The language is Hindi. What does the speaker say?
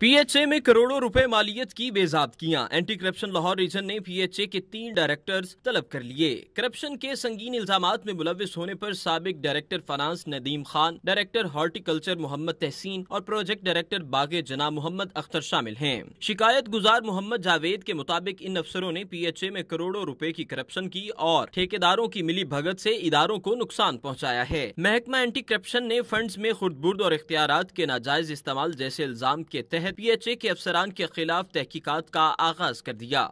पीएचए में करोड़ों रुपए मालियत की बेजाबगियां एंटी करप्शन लाहौर रीजन ने पीएचए के तीन डायरेक्टर्स तलब कर लिए करप्शन के संगीन इल्जाम में मुलविस होने पर सबक director finance Nadeem Khan director horticulture Mohammad Tehseen और प्रोजेक्ट डायरेक्टर बागे जना मोहम्मद अख्तर शामिल हैं शिकायत गुजार मोहम्मद जावेद के मुताबिक इन अफसरों ने पी एच ए में करोड़ों रूपए की करप्शन की और ठेकेदारों की मिली भगत ऐसी इदारों को नुकसान पहुँचाया है महकमा एंटी करप्शन ने फंड में खुदबुर्द और इख्तियार के नाजायज इस्तेमाल जैसे इल्जाम के तहत پی ایچ اے کے افسران کے خلاف تحقیقات کا آغاز کر دیا